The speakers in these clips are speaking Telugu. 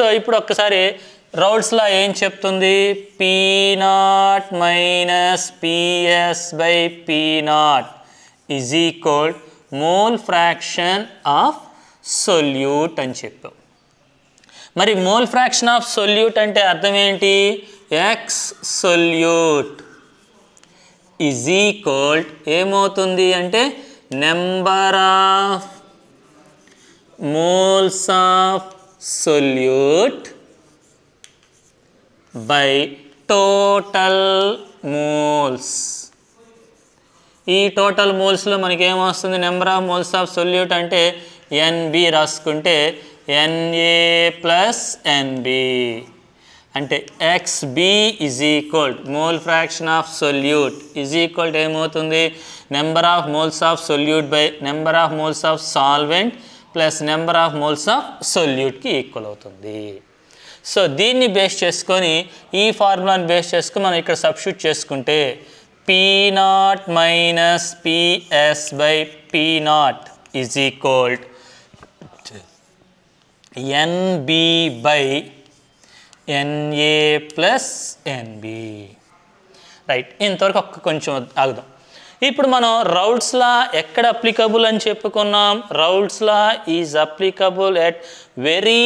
సో ఇప్పుడు ఒక్కసారి రౌల్స్లా ఏం చెప్తుంది P naught minus PS by P naught is equal mole fraction of solute అని చెప్పాం మరి మోల్ ఫ్రాక్షన్ ఆఫ్ సొల్యూట్ అంటే అర్థం ఏంటి ఎక్స్ సొల్యూట్ ఈజ్ ఈక్వల్ ఏమవుతుంది అంటే number of moles of solute by total moles ఈ టోటల్ మోల్స్లో మనకి ఏమొస్తుంది number of moles of solute అంటే ఎన్బి రాసుకుంటే ఎన్ఏ ప్లస్ ఎన్బి అంటే XB is equal mole fraction of solute is equal ఏమవుతుంది number of moles of solute by number of moles of solvent plus number of moles of సొల్యూట్కి ఈక్వల్ అవుతుంది సో దీన్ని బేస్ చేసుకొని ఈ ఫార్ములాని బేస్ చేసుకుని మనం ఇక్కడ సబ్స్ట్యూట్ చేసుకుంటే P naught minus PS by P naught is equal NB by NA plus NB right ఇంతవరకు ఒక్క కొంచెం ఆగుదాం ఇప్పుడు మనం రౌల్ట్స్ లా ఎక్కడ అప్లికబుల్ అని చెప్పుకున్నాం Raoult's law is applicable at very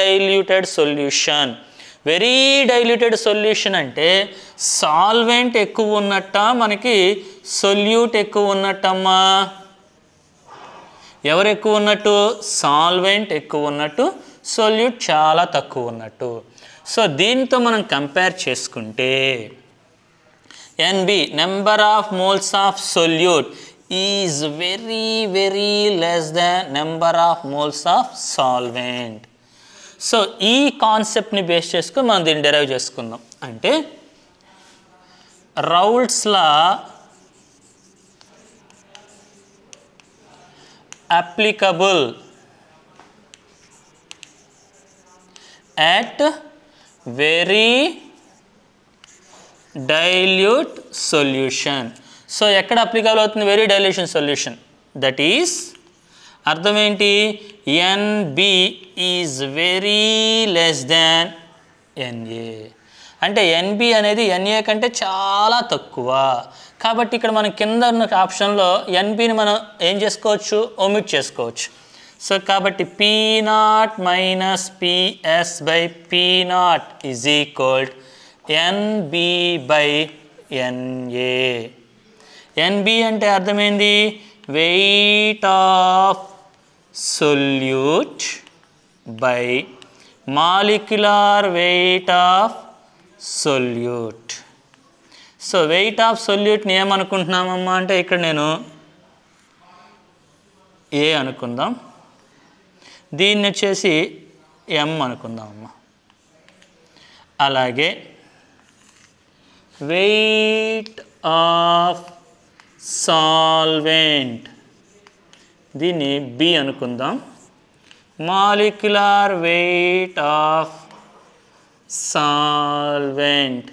diluted solution very diluted solution అంటే సాల్వెంట్ ఎక్కువ ఉన్నట్ట మనకి సొల్యూట్ ఎక్కువ ఉన్నట్టమ్మా ఎవరు ఎక్కువ ఉన్నట్టు సాల్వెంట్ ఎక్కువ ఉన్నట్టు సొల్యూట్ చాలా తక్కువ ఉన్నట్టు సో దీంతో మనం కంపేర్ చేసుకుంటే NB, number of moles of solute is very, very less than number of moles of solvent. So ఈ కాన్సెప్ట్ని బేస్ చేసుకుని మనం దీన్ని డెరైవ్ చేసుకుందాం అంటే Raoult's law applicable at very dilute solution so ఎక్కడ అప్లికబుల్ అవుతుంది very dilution solution that is అర్థం ఏంటి NB is very less than NA అంటే ఎన్బి అనేది ఎన్ఏ కంటే చాలా తక్కువ కాబట్టి ఇక్కడ మనం కింద ఉన్న ఆప్షన్లో ఎన్బిని మనం ఏం చేసుకోవచ్చు ఒమిట్ చేసుకోవచ్చు సో కాబట్టి P naught minus PS by P naught is equal to NB by NA NB అంటే అర్థమైంది weight of solute by molecular weight of solute so weight of సొల్యూట్ని ఏమనుకుంటున్నామమ్మా అంటే ఇక్కడ నేను ఏ అనుకుందాం దీన్ని వచ్చేసి ఎం అనుకుందామమ్మా అలాగే వెయిట్ ఆఫ్ సాల్వెంట్ దీన్ని బి అనుకుందాం మాలిక్యులార్ వెయిట్ ఆఫ్ సాల్వెంట్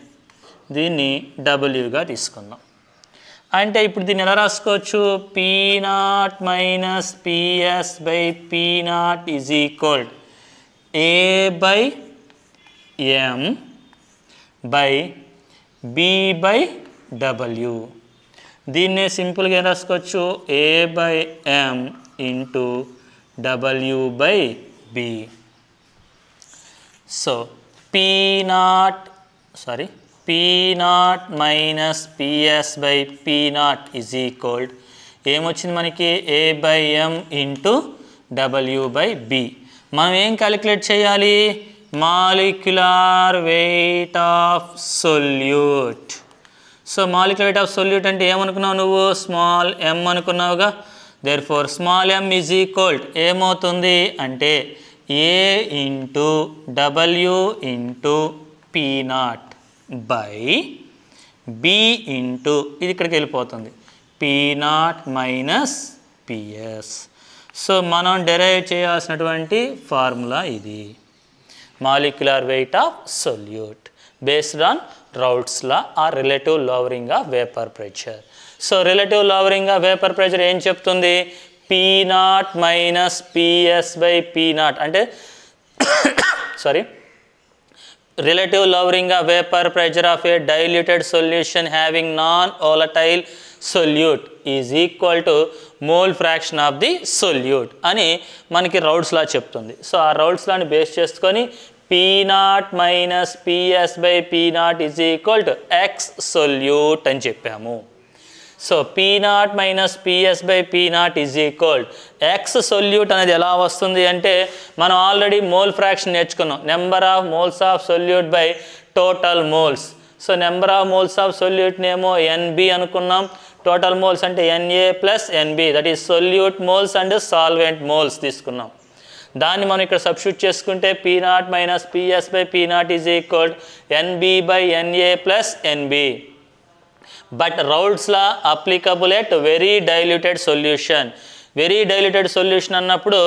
దీన్ని డబ్ల్యూగా తీసుకుందాం అంటే ఇప్పుడు దీన్ని ఎలా రాసుకోవచ్చు P naught minus PS by P naught is equal A by M by B by W దీన్నే సింపుల్గా ఏం రాసుకోవచ్చు A by M into W by B so P naught sorry P naught minus PS by P naught is equal to ఏమొచ్చింది మనకి A by M into W by B మనం ఏం క్యాలిక్యులేట్ చేయాలి molecular weight of solute so molecular weight of solute అంటే ఏమనుకున్నావు నువ్వు స్మాల్ ఎం అనుకున్నావుగా therefore small M is equal ఏమవుతుంది అంటే ఏ into W into P naught by B into ఇది ఇక్కడికి వెళ్ళిపోతుంది P naught minus PS so మనం డెరైవ్ చేయాల్సినటువంటి ఫార్ములా ఇది molecular weight of solute based on Raoult's law or relative lowering of vapor pressure. So, relative lowering of vapor pressure ఏం చెప్తుంది P naught minus PS by P naught అంటే sorry relative lowering of vapor pressure of a diluted solution having non-volatile solute is equal to mole fraction of the solute అని మనకి రౌడ్స్ లా చెప్తుంది సో ఆ రౌడ్స్ లాని బేస్ చేసుకొని P naught minus ps by P naught is equal to x solute అని చెప్పాము so P naught minus PS by P naught is equal X solute అనేది ఎలా వస్తుంది అంటే మనం ఆల్రెడీ మోల్ ఫ్రాక్షన్ నేర్చుకున్నాం number of moles of solute by total moles so number of moles of సొల్యూట్నేమో ఎన్బి అనుకున్నాం టోటల్ మోల్స్ అంటే NA plus NB that is solute moles and solvent moles తీసుకున్నాం దాన్ని మనం ఇక్కడ సబ్స్టిట్యూట్ చేసుకుంటే P naught minus PS by P naught is equal NB by NA plus NB but Raoult's law applicable at very diluted solution very diluted solution అన్నప్పుడు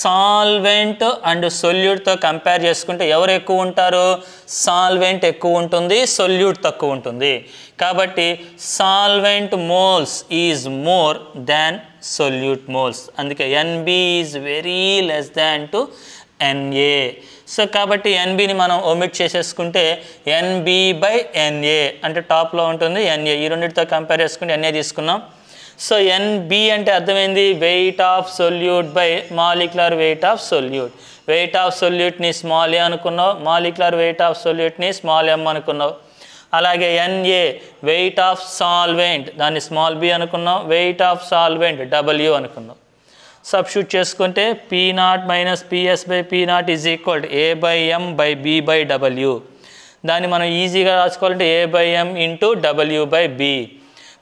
సాల్వెంట్ అండ్ సొల్యూట్తో కంపేర్ చేసుకుంటే ఎవరు ఎక్కువ ఉంటారు సాల్వెంట్ ఎక్కువ ఉంటుంది సొల్యూట్ తక్కువ ఉంటుంది కాబట్టి solvent moles is more than solute moles అందుకే NB is very less than to NA so కాబట్టి ఎన్బిని మనం ఒమిట్ చేసేసుకుంటే ఎన్బి బై ఎన్ఏ అంటే టాప్లో ఉంటుంది ఎన్ఏ ఈ రెండింటితో కంపేర్ చేసుకుంటే ఎన్ఏ తీసుకున్నాం సో ఎన్బి అంటే అర్థమైంది weight of solute by molecular weight of solute weight of సొల్యూట్ని స్మాల్ ఏ అనుకున్నావు మాలిక్యులర్ వెయిట్ ఆఫ్ సొల్యూట్ని స్మాల్ ఎమ్ అనుకున్నావు అలాగే ఎన్ఏ వెయిట్ ఆఫ్ సాల్వెంట్ దాన్ని స్మాల్ బి అనుకున్నాం వెయిట్ ఆఫ్ సాల్వెంట్ డబ్ల్యూ అనుకున్నాం సబ్స్టిట్యూట్ చేసుకుంటే P naught minus PS by P naught is equal A by M by b by W దాన్ని మనం ఈజీగా రాసుకోవాలంటే a by M into W by b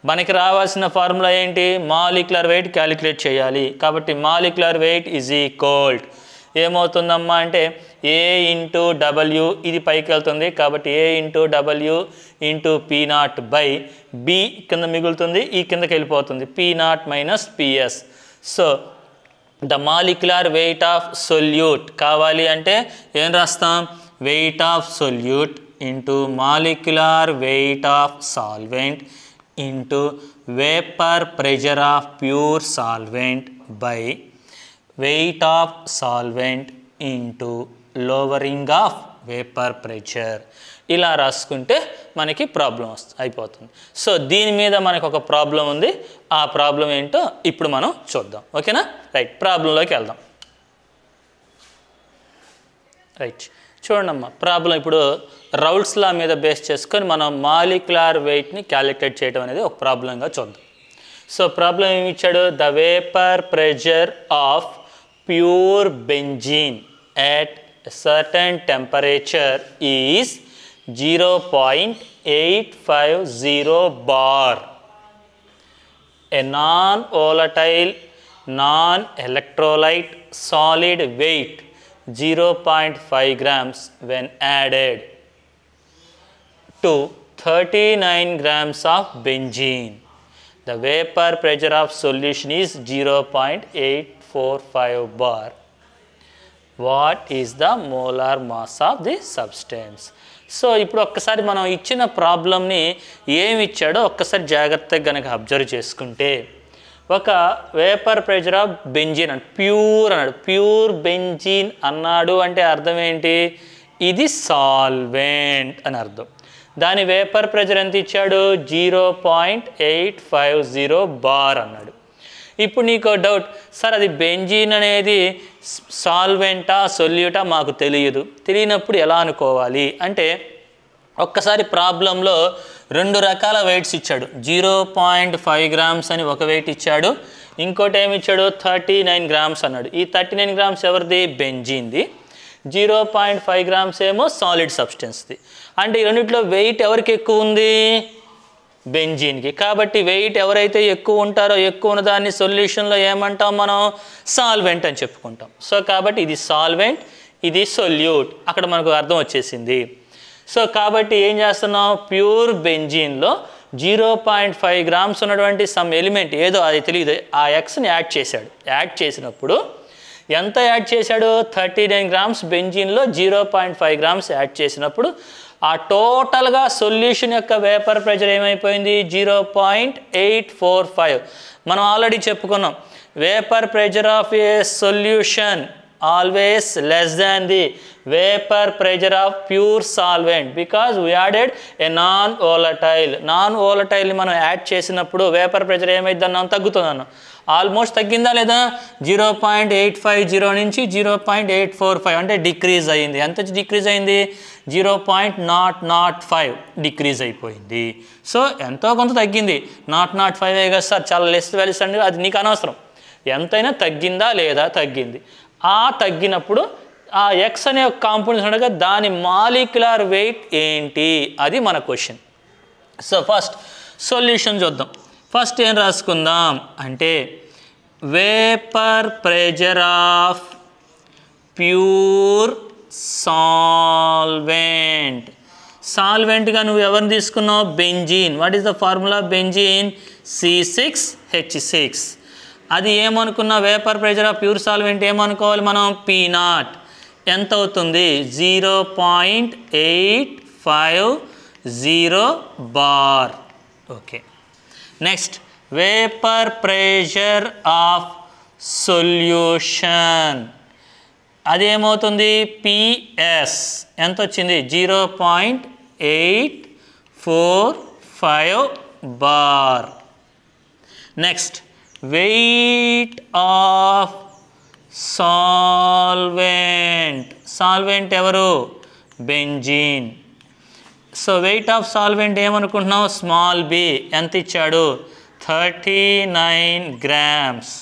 మనకి రావాల్సిన ఫార్ములా ఏంటి మాలిక్యులర్ వెయిట్ క్యాలిక్యులేట్ చేయాలి కాబట్టి మాలిక్యులర్ వెయిట్ ఈజ్ ఈక్వల్డ్ ఏమవుతుందమ్మా అంటే ఏ ఇంటూ డబ్ల్యూ ఇది పైకి వెళ్తుంది కాబట్టి a into W into P naught naught by b కింద మిగులుతుంది ఈ కిందకి వెళ్ళిపోతుంది P naught minus PS so the molecular weight of solute కావాలి అంటే ఏం రాస్తాం weight of solute into molecular weight of solvent into vapour pressure of pure solvent by weight of solvent into lowering of vapour pressure ఇలా రాసుకుంటే మనకి ప్రాబ్లం వస్తుంది అయిపోతుంది సో దీని మీద మనకు ఒక ప్రాబ్లం ఉంది ఆ ప్రాబ్లం ఏంటో ఇప్పుడు మనం చూద్దాం ఓకేనా రైట్ ప్రాబ్లంలోకి వెళ్దాం రైట్ చూడండమ్మా ప్రాబ్లం ఇప్పుడు రౌల్స్ లా మీద బేస్ చేసుకొని మనం మాలిక్యులర్ వెయిట్ని క్యాలిక్యులేట్ చేయడం అనేది ఒక ప్రాబ్లంగా చూద్దాం సో ప్రాబ్లం ఏమి ఇచ్చాడు the vapour pressure of pure benzene at a certain temperature is 0.850 bar. A non-volatile, non-electrolyte solid weight 0.5 grams when added to 39 grams of benzene. The vapor pressure of solution is 0.8 four five bar what is the molar mass of the substance so ఇప్పుడు ఒక్కసారి మనం ఇచ్చిన ప్రాబ్లమ్ని ఏమి ఇచ్చాడో ఒక్కసారి జాగ్రత్తగా కనుక అబ్జర్వ్ చేసుకుంటే ఒక వేపర్ ప్రెజర్ ఆఫ్ బెంజిన్ అన్నాడు ప్యూర్ అన్నాడు ప్యూర్ బెంజిన్ అన్నాడు అంటే అర్థం ఏంటి ఇది సాల్వెంట్ అని అర్థం దాని వేపర్ ప్రెజర్ ఎంత ఇచ్చాడు zero point eight five zero bar అన్నాడు ఇప్పుడు నీకు డౌట్ సార్ అది బెంజీన్ అనేది సాల్వెంటా సొల్యూటా మాకు తెలియదు తెలియనప్పుడు ఎలా అనుకోవాలి అంటే ఒక్కసారి ప్రాబ్లంలో రెండు రకాల వెయిట్స్ ఇచ్చాడు జీరో పాయింట్ ఫైవ్ గ్రామ్స్ అని ఒక వెయిట్ ఇచ్చాడు ఇంకోటి ఏమి ఇచ్చాడు థర్టీ నైన్ గ్రామ్స్ అన్నాడు ఈ థర్టీ నైన్ గ్రామ్స్ ఎవరిది బెంజీన్ది జీరో పాయింట్ ఫైవ్ గ్రామ్స్ ఏమో సాలిడ్ సబ్స్టెన్స్ది అంటే ఈ రెండింటిలో వెయిట్ ఎవరికి ఎక్కువ ఉంది బెంజీన్కి కాబట్టి వెయిట్ ఎవరైతే ఎక్కువ ఉంటారో ఎక్కువ ఉన్న దాన్ని సొల్యూషన్లో ఏమంటాం మనం సాల్వెంట్ అని చెప్పుకుంటాం సో కాబట్టి ఇది సాల్వెంట్ ఇది సొల్యూట్ అక్కడ మనకు అర్థం వచ్చేసింది సో కాబట్టి ఏం చేస్తున్నాం ప్యూర్ బెంజీన్లో జీరో పాయింట్ ఫైవ్ గ్రామ్స్ ఉన్నటువంటి సమ్ ఎలిమెంట్ ఏదో అది తెలియదు ఆ ఎక్స్ని యాడ్ చేశాడు యాడ్ చేసినప్పుడు ఎంత యాడ్ చేశాడు థర్టీ నైన్ గ్రామ్స్ బెంజీన్లో zero point five grams add చేసినప్పుడు ఆ టోటల్గా సొల్యూషన్ యొక్క వేపర్ ప్రెషర్ ఏమైపోయింది zero point eight four five మనం ఆల్రెడీ చెప్పుకున్నాం vapour pressure of a solution always less than the vapour pressure of pure solvent because we added a non volatile non ఓలటైల్ని మనం యాడ్ చేసినప్పుడు వేపర్ ప్రెజర్ ఏమైంది అన్నాం ఆల్మోస్ట్ తగ్గిందా లేదా zero point eight five zero నుంచి zero point eight four five అంటే డిక్రీజ్ అయింది ఎంత డిక్రీజ్ అయింది zero point naught naught five decrease అయిపోయింది సో ఎంతో కొంత తగ్గింది నాట్ నాట్ ఫైవ్ కదా సార్ చాలా లెస్ వాల్యూస్ అండి అది నీకు అనవసరం ఎంతైనా తగ్గిందా లేదా తగ్గింది ఆ తగ్గినప్పుడు ఆ ఎక్స్ అనే కాంపోనెంట్స్ ఉండగా దాని మాలిక్యులర్ వెయిట్ ఏంటి అది మన క్వశ్చన్ సో ఫస్ట్ సొల్యూషన్ చూద్దాం ఫస్ట్ ఏం రాసుకుందాం అంటే vapour pressure of pure solvent సాల్వెంట్గా నువ్వు ఎవరిని తీసుకున్నావు benzene what is the formula benzene C six H six అది ఏమనుకున్న vapour pressure of pure solvent ఏమనుకోవాలి మనం పీ నాట్ ఎంత అవుతుంది zero point eight five zero bar okay next vapour pressure of solution అదేమవుతుంది పిఎస్ ఎంత వచ్చింది zero point eight four five bar next weight of solvent solvent ఎవరు benzene so weight of solvent ఏమనుకుంటున్నాం స్మాల్ బి ఎంత ఇచ్చాడు thirty nine grams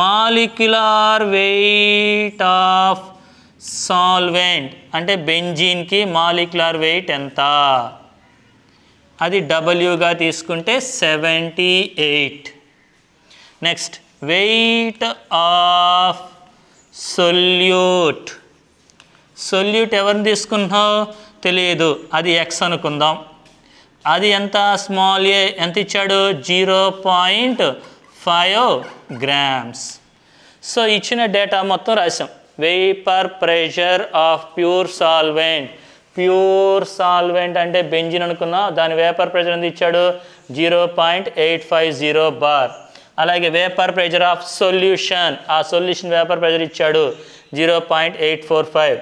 molecular weight of solvent అంటే బెంజీన్కి మాలిక్యులార్ వెయిట్ ఎంత అది డబ్ల్యూగా తీసుకుంటే seventy eight next weight of solute solute ఎవరిని తీసుకుంటున్నావు తెలియదు అది ఎక్స్ అనుకుందాం అది ఎంత స్మాల్ ఏ ఎంత ఇచ్చాడు zero point five grams so ఇచ్చిన డేటా మొత్తం రాసాం vapour pressure of pure solvent pure solvent అంటే బెంజిన్ అనుకున్నాం దాని వేపర్ ప్రెషర్ ఎంత ఇచ్చాడు zero point eight five zero bar అలాగే వేపర్ ప్రెషర్ ఆఫ్ సొల్యూషన్ ఆ సొల్యూషన్ వేపర్ ప్రెషర్ ఇచ్చాడు zero point eight four five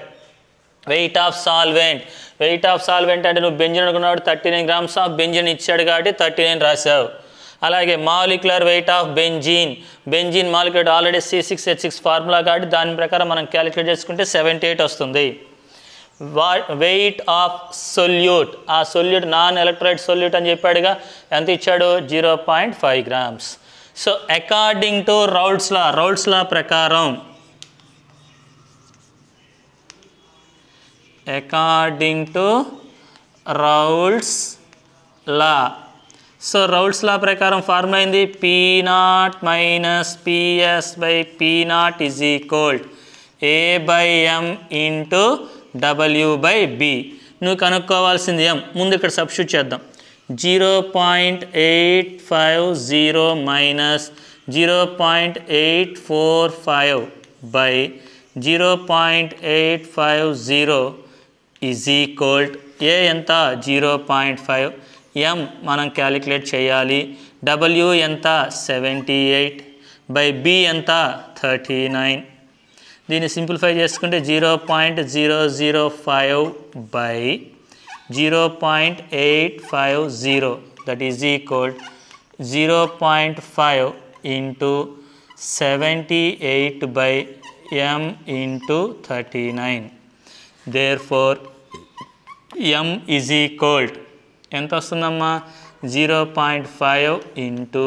weight of solvent weight of solvent అంటే నువ్వు బెంజిన్ అనుకున్నాడు thirty nine grams of benzene ఇచ్చాడు కాబట్టి థర్టీ నైన్ రాసావు అలాగే molecular weight of benzene benzene molecular already C six H six formula కాబట్టి దాని ప్రకారం మనం క్యాలిక్యులేట్ చేసుకుంటే సెవెంటీ ఎయిట్ వస్తుంది వా వెయిట్ ఆఫ్ సొల్యూట్ ఆ సొల్యూట్ నాన్ ఎలక్ట్రైట్ సొల్యూట్ అని చెప్పాడుగా ఎంత ఇచ్చాడు zero point five grams so according to Raoult's law Raoult's law ప్రకారం according to Raoult's law so Raoult's law ప్రకారం ఫార్ములా అయింది P naught minus PS by P naught is equal A by M into W by b నువ్వు కనుక్కోవాల్సింది ఎం ముందు ఇక్కడ సబ్స్టిట్యూట్ చేద్దాం zero point eight five zero minus zero point eight four five by zero point eight five zero is equal a ఎంత జీరో పాయింట్ ఫైవ్ ఎం మనం క్యాలిక్యులేట్ చేయాలి డబ్ల్యూ ఎంత సెవెంటీ ఎయిట్ బై బి ఎంత థర్టీ నైన్ దీన్ని సింప్లిఫై చేసుకుంటే zero point zero zero five by zero point eight five zero that is equal zero point five into seventy eight by M into thirty nine therefore M is equal ఎంత వస్తుందమ్మా zero point five into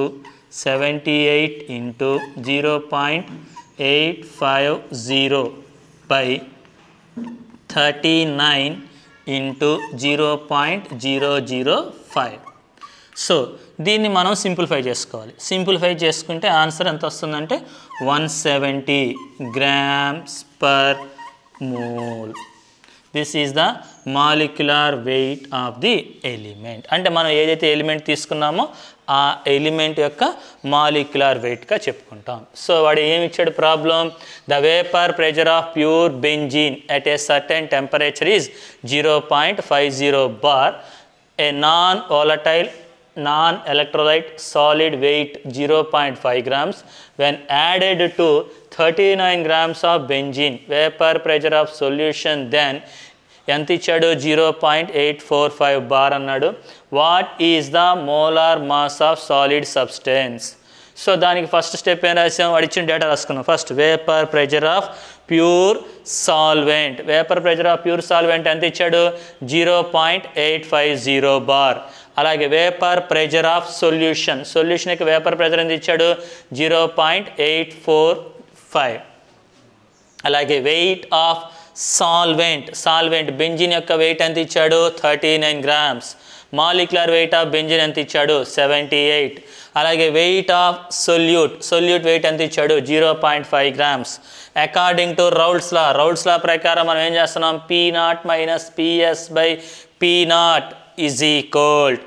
seventy eight into zero point eight five zero by thirty nine into zero point zero zero five so దీన్ని మనం సింప్లిఫై చేసుకోవాలి సింప్లిఫై చేసుకుంటే ఆన్సర్ ఎంత వస్తుందంటే one seventy grams per mole this is the molecular weight of the element అంటే మనం ఏదైతే ఎలిమెంట్ తీసుకున్నామో ఆ ఎలిమెంట్ యొక్క మాలిక్యులర్ వెయిట్గా చెప్పుకుంటాం సో వాడు ఏమి ఇచ్చాడు problem the vapour pressure of pure benzene at a certain temperature is zero point five zero bar a non volatile solid weight zero point five grams when added to 39 grams of benzene. Vapor pressure of solution then ఎంత ఇచ్చాడు zero point eight four five bar అన్నాడు what is the molar mass of solid substance so దానికి ఫస్ట్ స్టెప్ ఏం రాసాం అడిచిన డేటా రాసుకున్నాం first vapour pressure of pure solvent vapour pressure of pure solvent ఎంత ఇచ్చాడు zero point eight five zero bar అలాగే వేపర్ ప్రెజర్ ఆఫ్ సొల్యూషన్ సొల్యూషన్కి వేపర్ ప్రెజర్ ఎంత ఇచ్చాడు zero point eight four five అలాగే weight of solvent solvent benzene యొక్క వెయిట్ ఎంత ఇచ్చాడు thirty nine grams molecular weight of benzene ఎంత ఇచ్చాడు సెవెంటీ ఎయిట్ అలాగే weight of solute solute weight ఎంత ఇచ్చాడు zero point five grams according to Raoult's law Raoult's law ప్రకారం మనం ఏం చేస్తున్నాం P naught minus PS by P naught is equal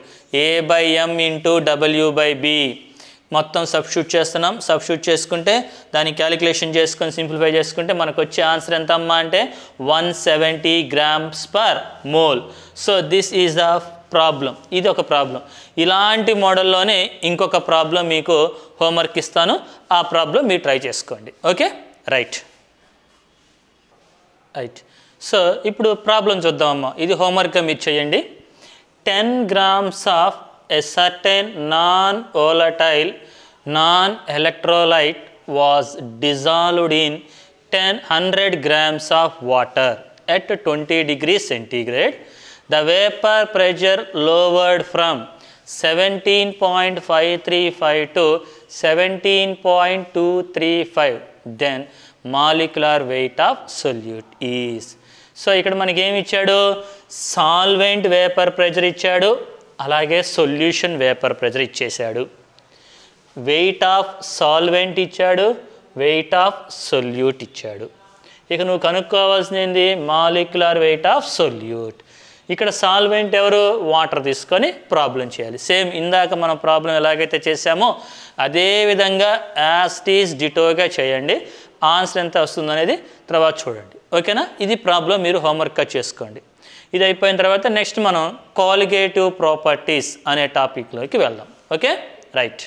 a by M into W by b మొత్తం సబ్స్టిట్యూట్ చేస్తున్నాం సబ్స్టిట్యూట్ చేసుకుంటే దాని క్యాలిక్యులేషన్ చేసుకొని సింప్లిఫై చేసుకుంటే మనకు వచ్చే ఆన్సర్ ఎంత అమ్మా అంటే one seventy grams per mole so this is the problem ఇది ఒక ప్రాబ్లం ఇలాంటి మోడల్లోనే ఇంకొక ప్రాబ్లం మీకు హోంవర్క్ ఇస్తాను ఆ ప్రాబ్లం మీరు ట్రై చేసుకోండి ఓకే రైట్ రైట్ సో ఇప్పుడు ప్రాబ్లం చూద్దామమ్మా ఇది హోంవర్క్గా మీరు చేయండి ten grams of a certain non-volatile, non-electrolyte was dissolved in 1000 100 grams of water at 20 degrees centigrade. The vapor pressure lowered from 17.535 to 17.235 then molecular weight of solute is. So, ఇక్కడ మనకి ఏమి ఇచ్చాడు సాల్వెంట్ వేపర్ ప్రెజర్ ఇచ్చాడు అలాగే సొల్యూషన్ వేపర్ ప్రెజర్ ఇచ్చేశాడు వెయిట్ ఆఫ్ సాల్వెంట్ ఇచ్చాడు వెయిట్ ఆఫ్ సొల్యూట్ ఇచ్చాడు ఇక నువ్వు కనుక్కోవాల్సింది ఏంటి మాలిక్యులర్ వెయిట్ ఆఫ్ సొల్యూట్ ఇక్కడ సాల్వెంట్ ఎవరు వాటర్ తీసుకొని ప్రాబ్లం చేయాలి సేమ్ ఇందాక మనం ప్రాబ్లం ఎలాగైతే చేశామో అదేవిధంగా యాస్టీస్ డిటోగా చేయండి ఆన్సర్ ఎంత వస్తుందనేది తర్వాత చూడండి ఓకేనా ఇది ప్రాబ్లం మీరు హోంవర్క్గా చేసుకోండి ఇది అయిపోయిన తర్వాత నెక్స్ట్ మనం కాలిగేటివ్ ప్రాపర్టీస్ అనే టాపిక్లోకి వెళ్దాం ఓకే రైట్